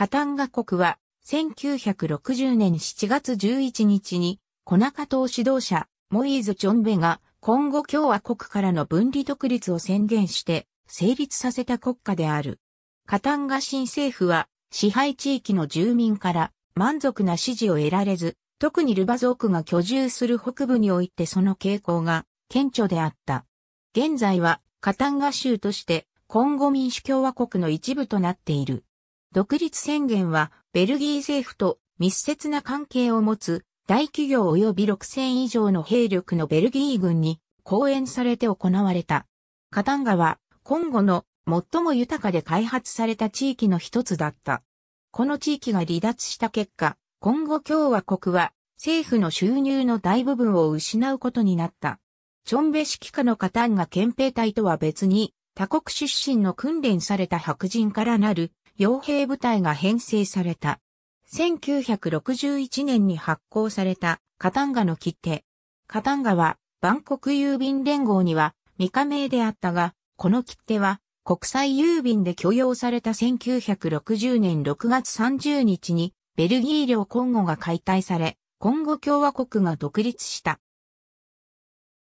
カタンガ国は、1960年7月11日に、コナカ党指導者、モイーズ・チョンベが、コンゴ共和国からの分離独立を宣言して、成立させた国家である。カタンガ新政府は、支配地域の住民から満足な支持を得られず、特にルバ族が居住する北部においてその傾向が顕著であった。現在はカタンガ州としてコンゴ民主共和国の一部となっている。独立宣言は、ベルギー政府と密接な関係を持つ大企業及び6000以上の兵力のベルギー軍に講演されて行われた。カタンガは、今後の最も豊かで開発された地域の一つだった。この地域が離脱した結果、今後共和国は政府の収入の大部分を失うことになった。チョンベ式下のカタンガ憲兵隊とは別に、他国出身の訓練された白人からなる傭兵部隊が編成された。1961年に発行されたカタンガの切手。カタンガは、万国郵便連合には未加盟であったが、この切手は国際郵便で許容された1960年6月30日にベルギー領コンゴが解体され、コンゴ共和国が独立した。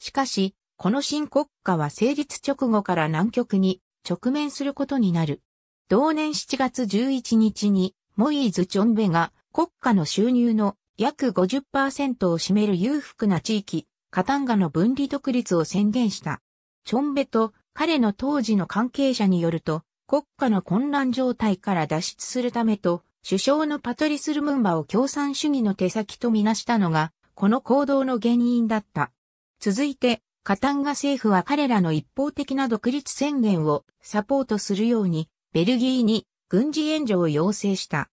しかし、この新国家は成立直後から南極に直面することになる。同年7月11日に、モイーズ・チョンベが国家の収入の約50%を占める裕福な地域、カタンガの分離独立を宣言した。チョンベと彼の当時の関係者によると、国家の混乱状態から脱出するためと、首相のパトリス・ルムンバを共産主義の手先とみなしたのが、この行動の原因だった。続いて、カタンガ政府は彼らの一方的な独立宣言をサポートするようにベルギーに軍事援助を要請した。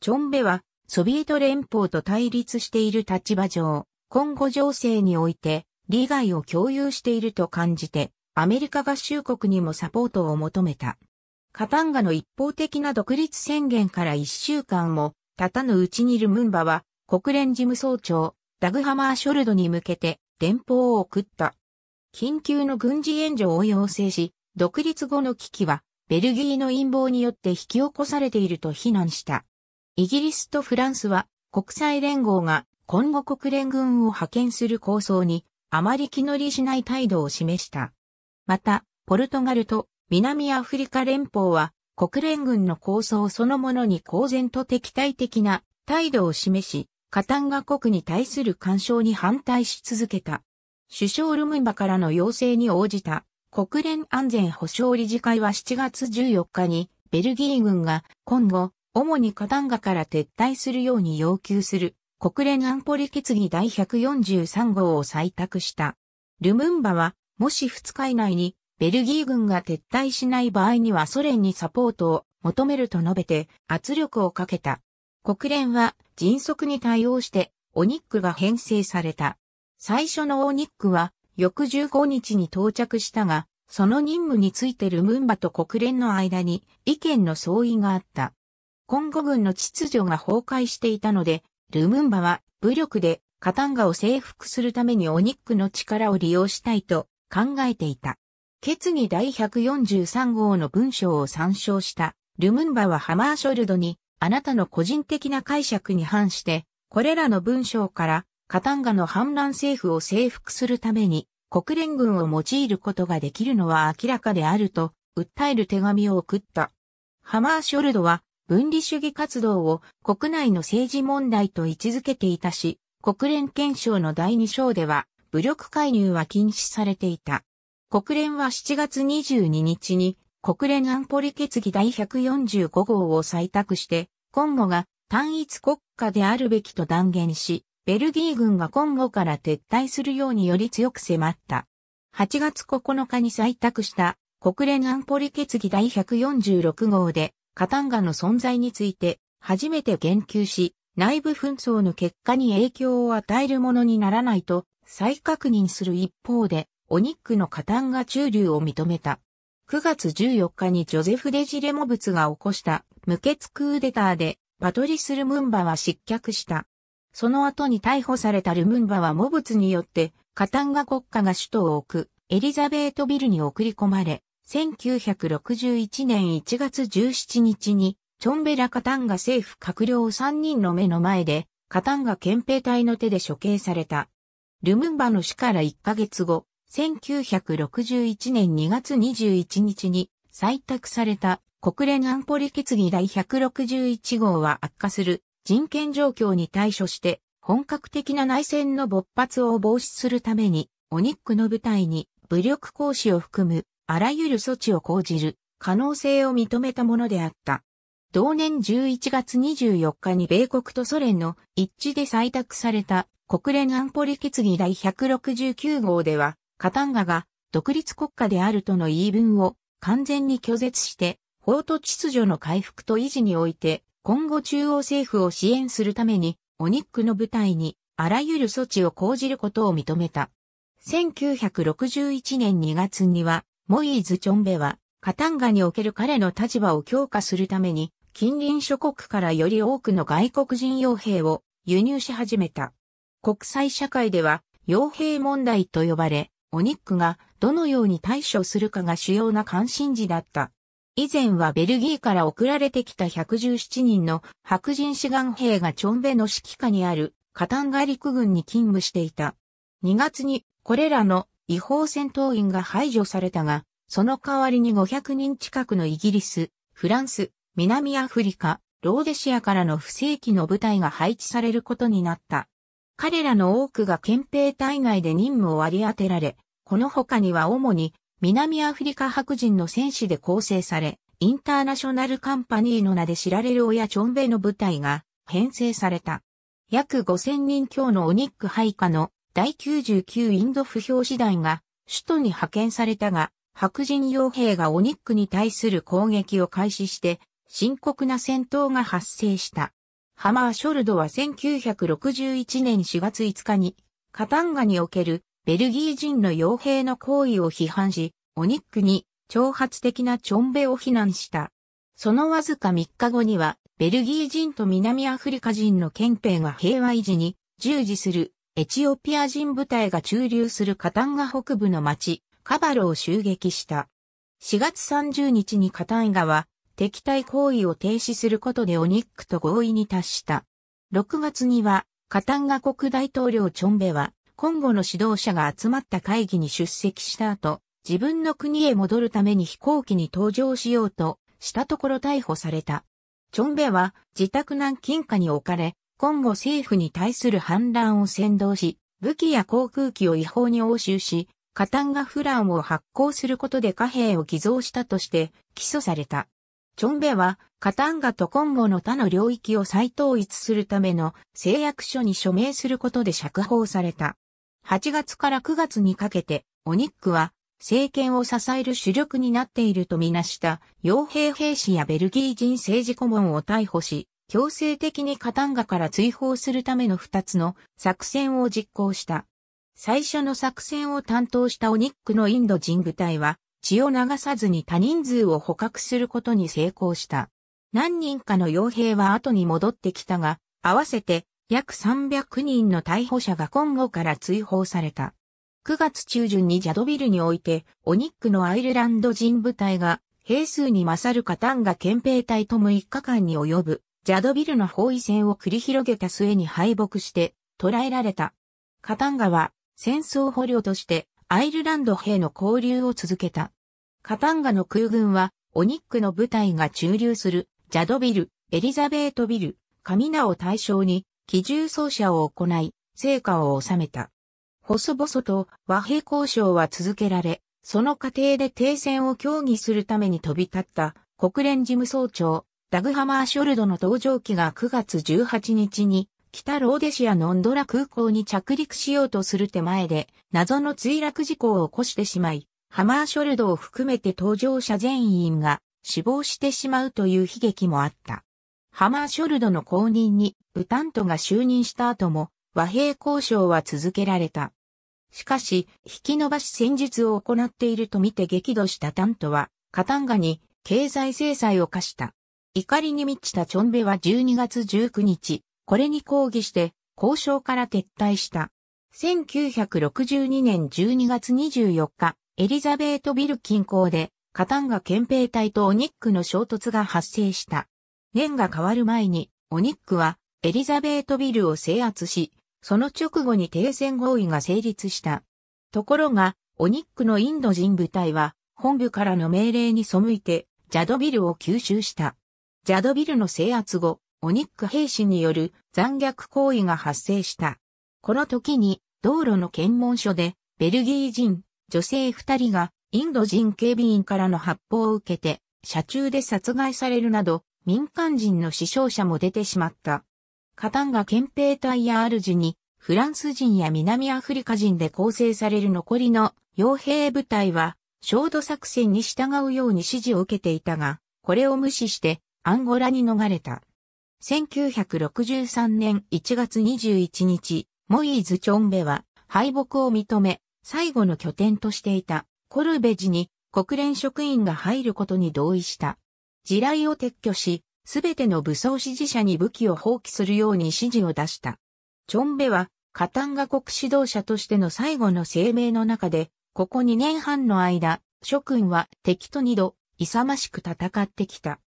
チョンベは、ソビエト連邦と対立している立場上、今後情勢において、利害を共有していると感じて、アメリカ合衆国にもサポートを求めた。カタンガの一方的な独立宣言から一週間も、たたぬうちにルムンバは、国連事務総長、ダグハマー・ショルドに向けて、電報を送った。緊急の軍事援助を要請し、独立後の危機は、ベルギーの陰謀によって引き起こされていると非難した。イギリスとフランスは国際連合が今後国連軍を派遣する構想にあまり気乗りしない態度を示した。また、ポルトガルと南アフリカ連邦は国連軍の構想そのものに公然と敵対的な態度を示し、カタンガ国に対する干渉に反対し続けた。首相ルムンバからの要請に応じた国連安全保障理事会は7月14日に、ベルギー軍が今後、主にカタンガから撤退するように要求する国連安保理決議第143号を採択した。ルムンバは、もし2日以内にベルギー軍が撤退しない場合にはソ連にサポートを求めると述べて圧力をかけた。国連は迅速に対応してオニックが編成された。最初のオニックは翌15日に到着したが、その任務についてルムンバと国連の間に意見の相違があった。今後軍の秩序が崩壊していたので、ルムンバは武力でカタンガを征服するためにオニックの力を利用したいと考えていた。決議第143号の文章を参照したルムンバはハマーショルドにあなたの個人的な解釈に反して、これらの文章からカタンガの反乱政府を征服するために国連軍を用いることができるのは明らかであると訴える手紙を送った。ハマーショルドは分離主義活動を国内の政治問題と位置づけていたし、国連憲章の第2章では武力介入は禁止されていた。国連は7月22日に国連安保理決議第145号を採択して、今後が単一国家であるべきと断言し、ベルギー軍が今後から撤退するようにより強く迫った。8月9日に採択した国連安保理決議第146号で、カタンガの存在について初めて言及し、内部紛争の結果に影響を与えるものにならないと再確認する一方で、オニックのカタンガ中流を認めた。9月14日にジョゼフ・デジレモブツが起こした無血クーデターでパトリス・ルムンバは失脚した。その後に逮捕されたルムンバはモブツによって、カタンガ国家が首都を置く、エリザベートビルに送り込まれ、1961年1月17日に、チョンベラカタンガ政府閣僚3人の目の前で、カタンガ憲兵隊の手で処刑された。ルムンバの死から1ヶ月後、1961年2月21日に採択された国連安保理決議第161号は悪化する人権状況に対処して本格的な内戦の勃発を防止するために、オニックの部隊に武力行使を含むあらゆる措置を講じる可能性を認めたものであった。同年11月24日に米国とソ連の一致で採択された国連安保理決議第169号では、カタンガが独立国家であるとの言い分を完全に拒絶して、法と秩序の回復と維持において今後中央政府を支援するために、オニックの部隊に、あらゆる措置を講じることを認めた。1961年2月には、モイーズ・チョンベは、カタンガにおける彼の立場を強化するために、近隣諸国からより多くの外国人傭兵を輸入し始めた。国際社会では、傭兵問題と呼ばれ、オニックがどのように対処するかが主要な関心事だった。以前はベルギーから送られてきた117人の白人志願兵がチョンベの指揮下にあるカタンガ陸軍に勤務していた。2月にこれらの違法戦闘員が排除されたが、その代わりに500人近くのイギリス、フランス、南アフリカ、ローデシアからの不正規の部隊が配置されることになった。彼らの多くが憲兵隊内で任務を割り当てられ、この他には主に南アフリカ白人の戦士で構成され、インターナショナルカンパニーの名で知られる親チョンベの部隊が編成された。約5000人強のオニック配下の第99インド不評師団が首都に派遣されたが、白人傭兵がオニックに対する攻撃を開始して深刻な戦闘が発生した。ハマー・ショルドは1961年4月5日にカタンガにおけるベルギー人の傭兵の行為を批判し、オニックに挑発的なチョンベを非難した。そのわずか3日後には、ベルギー人と南アフリカ人の憲兵が平和維持に従事するエチオピア人部隊が駐留するカタンガ北部の町、カバロを襲撃した。4月30日にカタンガは敵対行為を停止することでオニックと合意に達した。6月にはカタンガ国大統領チョンベは今後の指導者が集まった会議に出席した後、自分の国へ戻るために飛行機に搭乗しようとしたところ逮捕された。チョンベは自宅南京下に置かれ、今後政府に対する反乱を先導し、武器や航空機を違法に押収し、カタンガフランを発行することで貨幣を偽造したとして起訴された。チョンベはカタンガとコンゴの他の領域を再統一するための誓約書に署名することで釈放された。8月から9月にかけて、オニックは、政権を支える主力になっているとみなした傭兵兵士やベルギー人政治顧問を逮捕し、強制的にカタンガから追放するための2つの作戦を実行した。最初の作戦を担当したオニックのインド人部隊は、血を流さずに多人数を捕獲することに成功した。何人かの傭兵は後に戻ってきたが、合わせて約300人の逮捕者が今後から追放された。9月中旬にジャドビルにおいて、オニックのアイルランド人部隊が、兵数に勝るカタンガ憲兵隊とも3日間に及ぶ、ジャドビルの包囲戦を繰り広げた末に敗北して、捕らえられた。カタンガは、戦争捕虜として、アイルランド兵の交流を続けた。カタンガの空軍は、オニックの部隊が駐留する、ジャドビル、エリザベートビル、カミナを対象に、機銃奏者を行い、成果を収めた。細々と和平交渉は続けられ、その過程で停戦を協議するために飛び立った国連事務総長、ダグハマー・ショルドの搭乗機が9月18日に北ローデシアのンドラ空港に着陸しようとする手前で謎の墜落事故を起こしてしまい、ハマーショルドを含めて搭乗者全員が死亡してしまうという悲劇もあった。ハマーショルドの後任にウタントが就任した後も和平交渉は続けられた。しかし、引き延ばし戦術を行っているとみて激怒したタントは、カタンガに経済制裁を課した。怒りに満ちたチョンベは12月19日、これに抗議して交渉から撤退した。1962年12月24日、エリザベートビル近郊で、カタンガ憲兵隊とオニックの衝突が発生した。年が変わる前に、オニックはエリザベートビルを制圧し、その直後に停戦合意が成立した。ところが、オニックのインド人部隊は、本部からの命令に背いて、ジャドビルを吸収した。ジャドビルの制圧後、オニック兵士による残虐行為が発生した。この時に、道路の検問所で、ベルギー人、女性二人が、インド人警備員からの発砲を受けて、車中で殺害されるなど、民間人の死傷者も出てしまった。カタンが憲兵隊や主に、フランス人や南アフリカ人で構成される残りの傭兵部隊は、焦土作戦に従うように指示を受けていたが、これを無視してアンゴラに逃れた。1963年1月21日、モイーズ・チョンベは敗北を認め、最後の拠点としていたコルベジに国連職員が入ることに同意した。地雷を撤去し、すべての武装支持者に武器を放棄するように指示を出した。チョンベは、カタンガ国指導者としての最後の声明の中で、ここ2年半の間、諸君は敵と二度、勇ましく戦ってきた。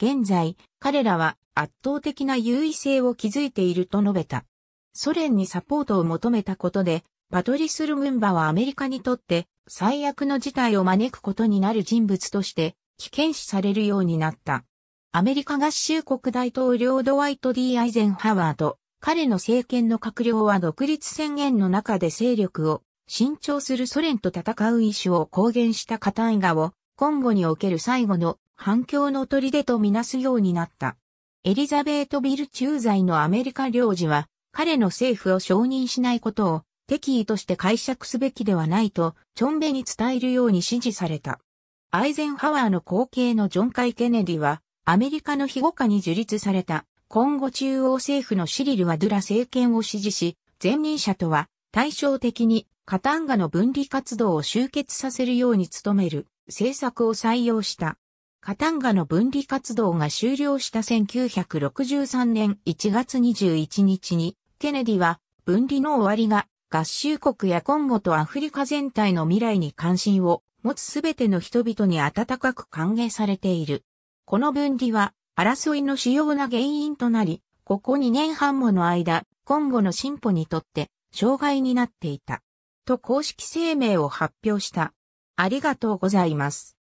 現在、彼らは圧倒的な優位性を築いていると述べた。ソ連にサポートを求めたことで、パトリス・ルムンバはアメリカにとって最悪の事態を招くことになる人物として危険視されるようになった。アメリカ合衆国大統領ドワイト・ D・ アイゼンハワード、彼の政権の閣僚は独立宣言の中で勢力を伸長するソ連と戦う意思を公言したカタンイガを、今後における最後の反響の砦とみなすようになった。エリザベート・ビル駐在のアメリカ領事は、彼の政府を承認しないことを敵意として解釈すべきではないと、チョンベに伝えるように指示された。アイゼンハワーの後継のジョン・カイ・ケネディは、アメリカの庇護下に樹立された、今後中央政府のシリル・ワドゥラ政権を支持し、前任者とは対照的にカタンガの分離活動を終結させるように努める政策を採用した。カタンガの分離活動が終了した1963年1月21日に、ケネディは分離の終わりが合衆国やコンゴとアフリカ全体の未来に関心を持つすべての人々に温かく歓迎されている。この分離は争いの主要な原因となり、ここ2年半もの間、今後の進歩にとって障害になっていた。と公式声明を発表した。ありがとうございます。